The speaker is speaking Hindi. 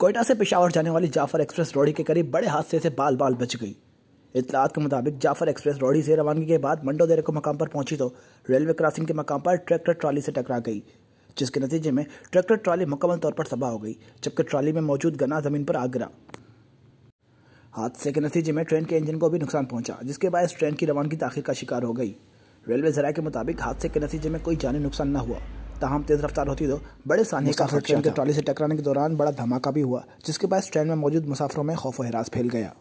कोयटा से पिशावर जाने वाली जाफर एक्सप्रेस रोडी के करीब बड़े हादसे से बाल बाल बच गई इतलात के मुताबिक जाफर एक्सप्रेस रोडी से रवानगी के बाद मंडोदेरे को मकाम पर पहुंची तो रेलवे क्रॉसिंग के मकाम पर ट्रैक्टर ट्रॉली से टकरा गई जिसके नतीजे में ट्रैक्टर ट्रॉली मुकम्मल तौर पर तबाह हो गई जबकि ट्रॉली में मौजूद गना जमीन पर आ गिरा हादसे के नतीजे में ट्रेन के इंजन को भी नुकसान पहुंचा जिसके बाद ट्रेन की रवानगी ताखिर का शिकार हो गई रेलवे जरा के मुताबिक हादसे के नतीजे में कोई जानी नुकसान न हुआ तहम तेज रफ्तार होती दो तो बड़े सानी का ट्रेन के ट्रॉली से टकराने के दौरान बड़ा धमाका भी हुआ जिसके बाद ट्रेन में मौजूद मुसाफरों में खौफ हरास फैल गया